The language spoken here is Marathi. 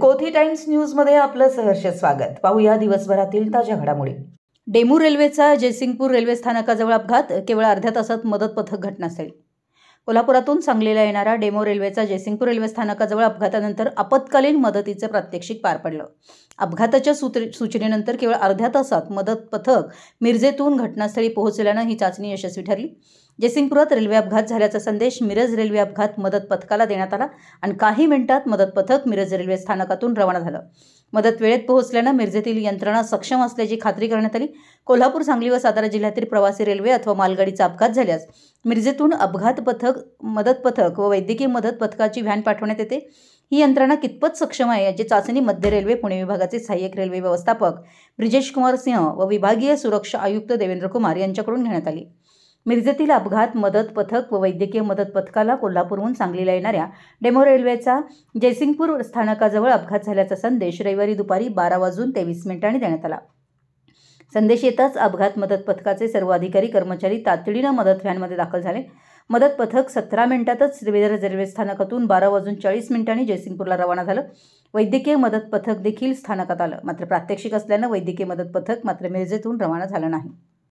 कोथी टाइम्स न्यूजमध्ये आपलं सहर्ष स्वागत पाहूया दिवसभरातील ताज्या घडामोडी डेमू रेल्वेचा जयसिंगपूर रेल्वे स्थानकाजवळ अपघात केवळ अर्ध्या तासात मदत पथक घटनास्थळी कोल्हापुरातून सांगलेला येणारा डेमो रेल्वेचा जयसिंगपूर रेल्वे स्थानकाजवळ अपघातानंतर आपत्कालीन मदतीचं प्रात्यक्षिक पार पडलं अपघाताच्या सूचनेनंतर केवळ अर्ध्या तासात मदत पथक मिरजेतून घटनास्थळी पोहोचल्यानं ही चाचणी यशस्वी ठरली जयसिंगपुरात रेल्वे अपघात झाल्याचा संदेश मिरज रेल्वे अपघात मदत पथकाला देण्यात आला आणि काही मिनिटात मदत पथक मिरज रेल्वे स्थानकातून रवाना झालं मदत वेळेत पोहोचल्यानं मिरजेतील यंत्रणा सक्षम असल्याची खात्री करण्यात आली कोल्हापूर सांगली व सातारा जिल्ह्यातील प्रवासी रेल्वे अथवा मालगाडीचा अपघात झाल्यास मिरजेतून अपघात पथक मदत पथक व वैद्यकीय मदत पथकाची व्हॅन पाठवण्यात येते ही यंत्रणा कितपत सक्षम आहे याची चाचणी मध्य रेल्वे पुणे विभागाचे सहाय्यक रेल्वे व्यवस्थापक ब्रिजेश कुमार सिंह व विभागीय सुरक्षा आयुक्त देवेंद्र कुमार यांच्याकडून घेण्यात आली मिरजेतील अपघात मदत पथक व वैद्यकीय मदत पथकाला कोल्हापूरहून सांगलीला येणाऱ्या डेमो रेल्वेचा जयसिंगपूर स्थानकाजवळ अपघात झाल्याचा संदेश रविवारी दुपारी बारा वाजून तेवीस मिनिटांनी देण्यात आला संदेश येताच अपघात मदत पथकाचे सर्व अधिकारी कर्मचारी तातडीनं मदत व्हॅनमध्ये दाखल झाले मदत पथक सतरा मिनिटातच श्रीवेदर रेल्वे स्थानकातून बारा वाजून चाळीस मिनिटांनी जयसिंगपूरला रवाना झालं वैद्यकीय मदत पथक देखील स्थानकात आलं मात्र प्रात्यक्षिक असल्यानं वैद्यकीय मदत पथक मात्र मिरजेतून रवाना झालं नाही